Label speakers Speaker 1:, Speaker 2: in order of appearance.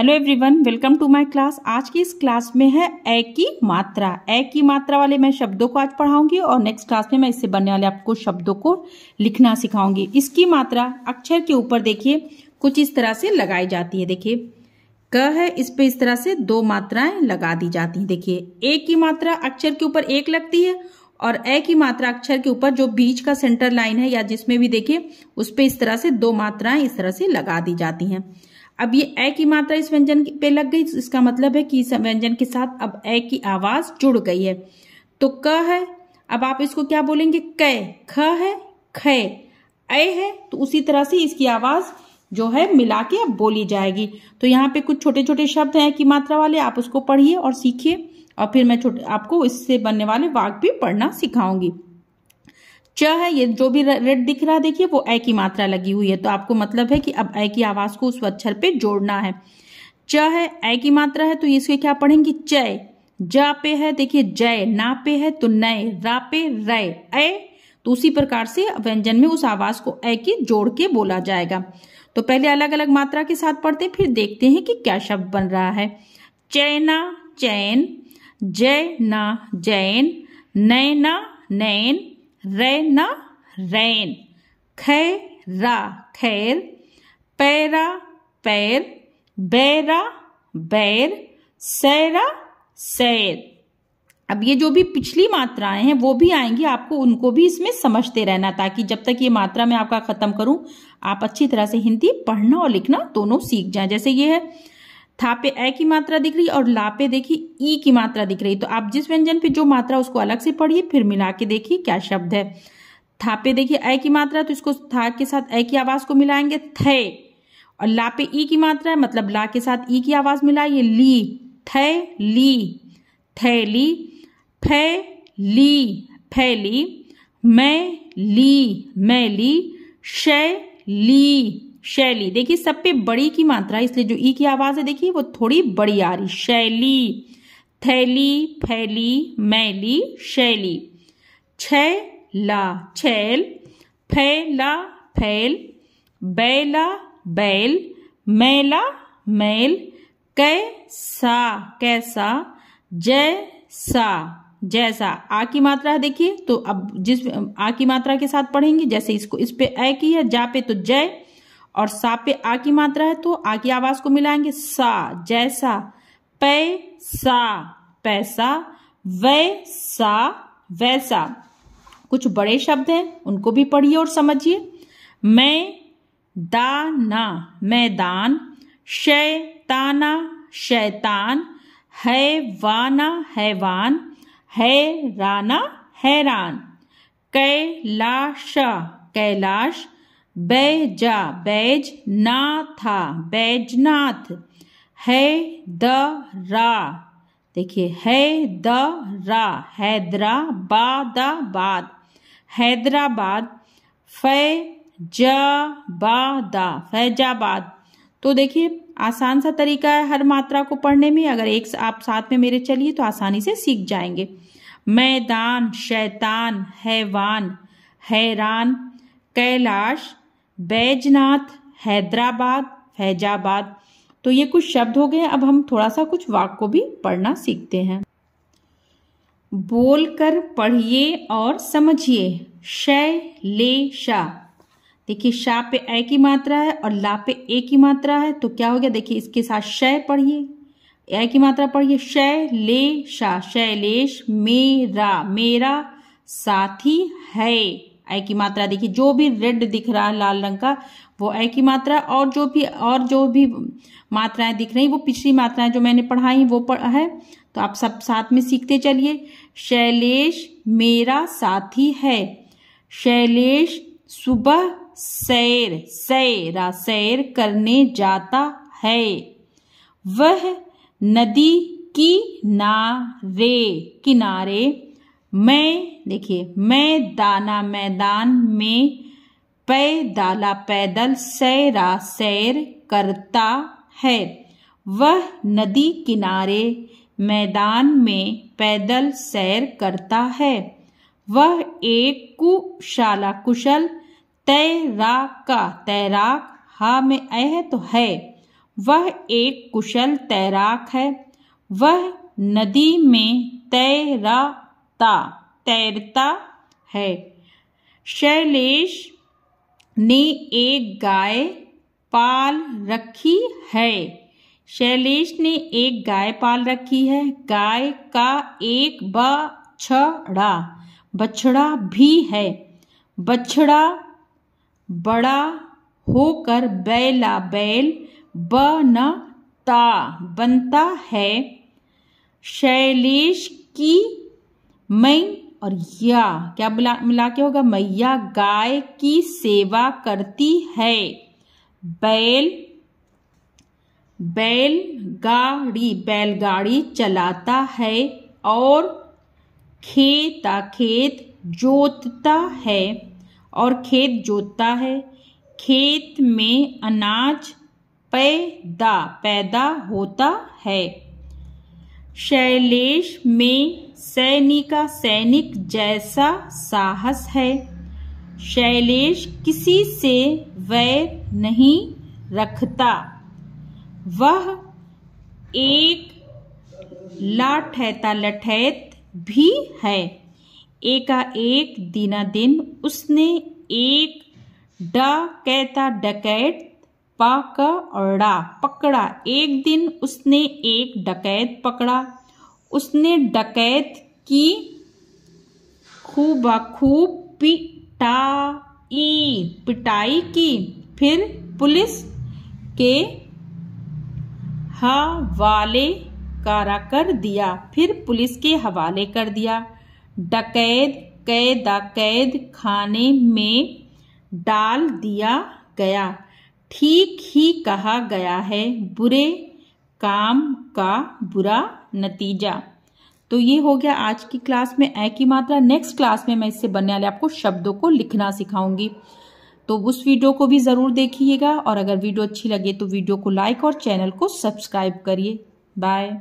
Speaker 1: hello everyone welcome to my class आज की इस क्लास में है ए की मात्रा ए की मात्रा वाले मैं शब्दों को आज पढ़ाऊंगी और नेक्स्ट क्लास में मैं इससे बनने वाले आपको शब्दों को लिखना सिखाऊंगी इसकी मात्रा अक्षर के ऊपर देखिए कुछ इस तरह से लगाई जाती है देखिए क है इस पे इस तरह से दो मात्राएं लगा दी जाती है देखिये ए की मात्रा अक्षर के ऊपर एक लगती है और ए की मात्रा अक्षर के ऊपर जो बीच का सेंटर लाइन है या जिसमें भी देखिये उस पर इस तरह से दो मात्राएं इस तरह से लगा दी जाती है अब ये ए की मात्रा इस व्यंजन पे लग गई तो इसका मतलब है कि इस व्यंजन के साथ अब ए की आवाज जुड़ गई है तो क है अब आप इसको क्या बोलेंगे क ख है ख ए है तो उसी तरह से इसकी आवाज जो है मिला के अब बोली जाएगी तो यहाँ पे कुछ छोटे छोटे शब्द हैं की मात्रा वाले आप उसको पढ़िए और सीखिए और फिर मैं छोटे आपको इससे बनने वाले वाक भी पढ़ना सिखाऊंगी च है ये जो भी रेड दिख रहा है देखिए वो ए की मात्रा लगी हुई है तो आपको मतलब है कि अब ए की आवाज को उस अक्षर पे जोड़ना है च है ए की मात्रा है तो इसके क्या पढ़ेंगे चय ज पे है देखिए जय ना पे है तो नय रा पे रे ए तो उसी प्रकार से व्यंजन में उस आवाज को ए के जोड़ के बोला जाएगा तो पहले अलग अलग मात्रा के साथ पढ़ते फिर देखते हैं कि क्या शब्द बन रहा है चैना चैन जय ना जैन ना नैन रैना रैन खैरा खैर पैरा पैर बैरा बैर सैरा सैर अब ये जो भी पिछली मात्राएं हैं वो भी आएंगी आपको उनको भी इसमें समझते रहना ताकि जब तक ये मात्रा मैं आपका खत्म करूं आप अच्छी तरह से हिंदी पढ़ना और लिखना दोनों सीख जाएं जैसे ये है था पे ए की मात्रा दिख रही और ला पे देखिए ई की मात्रा दिख रही तो आप जिस व्यंजन पे जो मात्रा उसको अलग से पढ़िए फिर मिला के देखिए क्या शब्द है था पे देखिए ए की मात्रा तो इसको था के साथ ए की आवाज को मिलाएंगे थे और ला पे ई की मात्रा है मतलब ला के साथ ई की आवाज मिलाइए ली थे ली ली फै ली फैली मैं ली मैली शै ली शैली देखिए सब पे बड़ी की मात्रा इसलिए जो ई की आवाज है देखिए वो थोड़ी बड़ी आ रही शैली थैली फैली मैली शैली छह छैल फैला फैल बैला बैल मैला मैल कैसा कैसा जैसा जैसा आ की मात्रा है देखिए तो अब जिस आ की मात्रा के साथ पढ़ेंगे जैसे इसको इस पे ए की है जा पे तो जय और सा पे आ की मात्रा है तो आ की आवाज को मिलाएंगे सा जैसा पैसा पैसा वैसा वैसा कुछ बड़े शब्द हैं उनको भी पढ़िए और समझिए मैं दाना मैदान शैताना शैतान है वाना हैवान राना हैरान कैलाश कैलाश जा बैज ना था बैजनाथ है द रा देखिए है द रा हैदराबादाबाद हैदराबाद फैजाबादा फैजाबाद तो देखिए आसान सा तरीका है हर मात्रा को पढ़ने में अगर एक आप साथ में मेरे चलिए तो आसानी से सीख जाएंगे मैदान शैतान हैवान हैरान कैलाश बैजनाथ हैदराबाद फैजाबाद तो ये कुछ शब्द हो गए अब हम थोड़ा सा कुछ वाक को भी पढ़ना सीखते हैं बोलकर पढ़िए और समझिए शय ले शाह देखिए शाह पे ए की मात्रा है और ला पे ए की मात्रा है तो क्या हो गया देखिए इसके साथ शय पढ़िए ए की मात्रा पढ़िए शय ले शाह शैलेश मेरा मेरा साथी है ए की मात्रा देखिए जो भी रेड दिख रहा है लाल रंग का वो ए की मात्रा और जो भी और जो भी मात्राएं दिख रही वो पिछली मात्राएं जो मैंने पढ़ाई वो पढ़ा है तो आप सब साथ में सीखते चलिए शैलेश मेरा साथी है शैलेश सुबह सैर सैरा सैर करने जाता है वह नदी किनारे किनारे मैं देखिए मैं दाना मैदान में पैदाला पैदल सैरा सैर करता है वह नदी किनारे मैदान में पैदल सैर करता है वह एक कुशाला कुशल तैराक का तैराक हा में अह तो है वह एक कुशल तैराक है वह नदी में तैरा ता तैरता है शैलेश ने एक गाय पाल रखी है शैलेश ने एक गाय पाल रखी है गाय का एक बछड़ा बछड़ा भी है बछड़ा बड़ा होकर बैला बैल बनता बनता है शैलेश की मई और या क्या मिला मिला के होगा मैया गाय की सेवा करती है बैल बैल गाड़ी बैलगाड़ी चलाता है और खेता खेत जोतता है और खेत जोतता है खेत में अनाज पैदा पैदा होता है शैलेश में सैनिका सैनिक जैसा साहस है शैलेश किसी से वैर नहीं रखता वह एक लाठैता लठैत भी है एका एक दिना दिन उसने एक डकैता डकैत पकड़ा पकड़ा एक दिन उसने एक डकैत पकड़ा उसने डकैत की खूब खूब पिटाई पिटाई की फिर पुलिस के हवाले करा कर दिया फिर पुलिस के हवाले कर दिया डकैद कैद कैद खाने में डाल दिया गया ठीक ही कहा गया है बुरे काम का बुरा नतीजा तो ये हो गया आज की क्लास में ए की मात्रा नेक्स्ट क्लास में मैं इससे बनने वाले आपको शब्दों को लिखना सिखाऊंगी तो उस वीडियो को भी ज़रूर देखिएगा और अगर वीडियो अच्छी लगे तो वीडियो को लाइक और चैनल को सब्सक्राइब करिए बाय